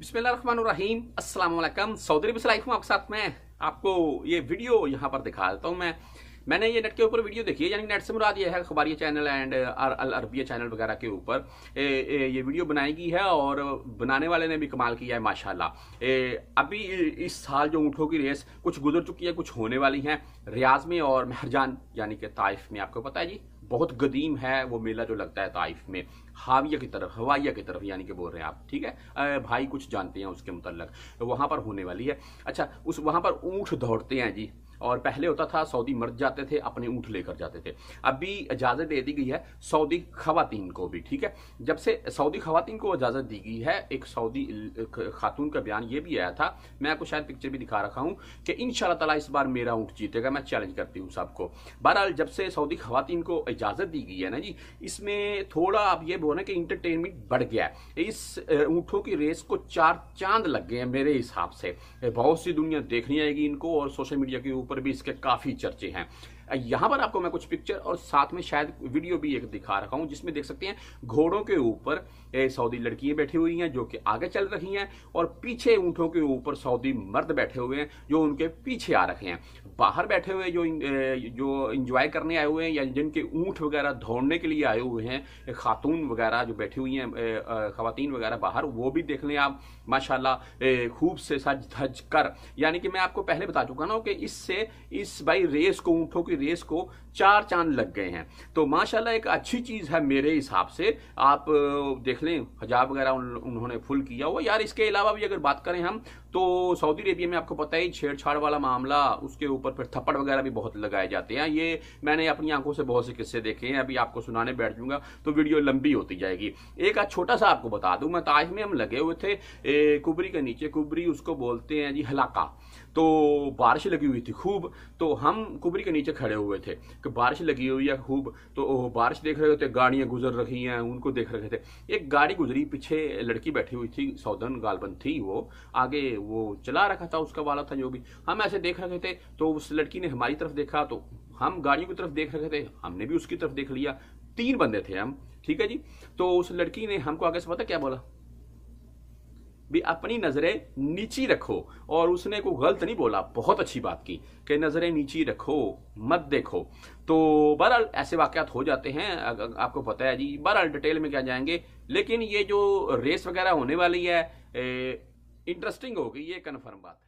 बिस्मिल्लाहिर्रहमानिर्रहीम अस्सलाम वालेकुम सऊदी अरब लाइफ में आपके साथ मैं आपको ये वीडियो यहाँ पर दिखा देता हूँ मैं मैंने ये नेट के ऊपर वीडियो देखी है यानी नेट से मुराद ये है अखबारिया channel and Al Arabiya channel वगैरह के ऊपर ये वीडियो बनाई गई है और बनाने वाले ने भी कमाल किया है माशाल्लाह अभी इस साल जो ऊँटों की रेस कुछ गुजर चुकी है कुछ होने वाली हैं रियाज में और महरजान यानी कि ताइफ में आपको पता है जी बहुत गदीम है वो मेला जो लगता है ताइफ में हाविया की तरफ हवाइया की तरफ यानी कि बोल रहे हैं आप ठीक है भाई कुछ जानते हैं उसके मुतलक वहाँ पर होने वाली है अच्छा उस वहाँ पर ऊँट दौड़ते हैं जी और पहले होता था सऊदी मर्द जाते थे अपने ऊँट लेकर जाते थे अभी इजाज़त दे दी गई है सऊदी खातन को भी ठीक है जब से सऊदी खातन को इजाज़त दी गई है एक सऊदी खातून का बयान ये भी आया था मैं आपको शायद पिक्चर भी दिखा रखा हूँ कि इन ताला इस बार मेरा ऊँट जीतेगा मैं चैलेंज करती हूँ सबको बहरहाल जब से सऊदी खातन को इजाज़त दी गई है ना जी इसमें थोड़ा आप ये बोलें कि इंटरटेनमेंट बढ़ गया है इस ऊँटों की रेस को चार चांद लग गए हैं मेरे हिसाब से बहुत सी दुनिया देखनी आएगी इनको और सोशल मीडिया के ऊपर भी इसके काफ़ी चर्चे हैं यहां पर आपको मैं कुछ पिक्चर और साथ में शायद वीडियो भी एक दिखा रखा हूं जिसमें देख सकते हैं घोड़ों के ऊपर सऊदी लड़कियां बैठी हुई हैं जो कि आगे चल रही हैं और पीछे ऊँटों के ऊपर सऊदी मर्द बैठे हुए हैं जो उनके पीछे आ रखे हैं बाहर बैठे हुए जो जो इंजॉय करने आए हुए हैं या जिनके ऊंट वगैरह दौड़ने के लिए आए हुए हैं खातून वगैरह जो बैठी हुई हैं खातन वगैरह बाहर वो भी देख लें आप माशाल्लाह खूब से सज धज कर यानी कि मैं आपको पहले बता चुका ना कि इससे इस भाई रेस को ऊँटों की की रेस को चार चांद लग गए हैं तो माशाल्लाह एक अच्छी चीज़ है मेरे हिसाब से आप देख लें हजाब वगैरह उन, उन्होंने फुल किया हुआ यार इसके अलावा भी अगर बात करें हम तो सऊदी अरेबिया में आपको पता ही छेड़छाड़ वाला मामला उसके ऊपर फिर थप्पड़ वगैरह भी बहुत लगाए जाते हैं ये मैंने अपनी आंखों से बहुत से किस्से देखे हैं अभी आपको सुनाने बैठ जाऊंगा तो वीडियो लंबी होती जाएगी एक आज छोटा सा आपको बता दूं मैं ताज में हम लगे हुए थे ए, कुबरी के नीचे कुबरी उसको बोलते हैं जी हलाका तो बारिश लगी हुई थी खूब तो हम कुबरी के नीचे खड़े खड़े हुए थे कि बारिश लगी हुई है खूब तो बारिश देख रहे होते गाड़ियाँ गुजर रही हैं उनको देख रहे थे एक गाड़ी गुजरी पीछे लड़की बैठी हुई थी सौदन गालबन थी वो आगे वो चला रखा था उसका वाला था जो भी हम ऐसे देख रहे थे तो उस लड़की ने हमारी तरफ देखा तो हम गाड़ियों की तरफ देख रहे थे हमने भी उसकी तरफ देख लिया तीन बंदे थे हम ठीक है जी तो उस लड़की ने हमको आगे से पता क्या बोला भी अपनी नज़रें नीची रखो और उसने को गलत नहीं बोला बहुत अच्छी बात की कि नज़रें नीची रखो मत देखो तो बहरहाल ऐसे वाक़त हो जाते हैं आपको पता है जी बहरहाल डिटेल में क्या जाएंगे लेकिन ये जो रेस वगैरह होने वाली है इंटरेस्टिंग होगी ये कन्फर्म बात है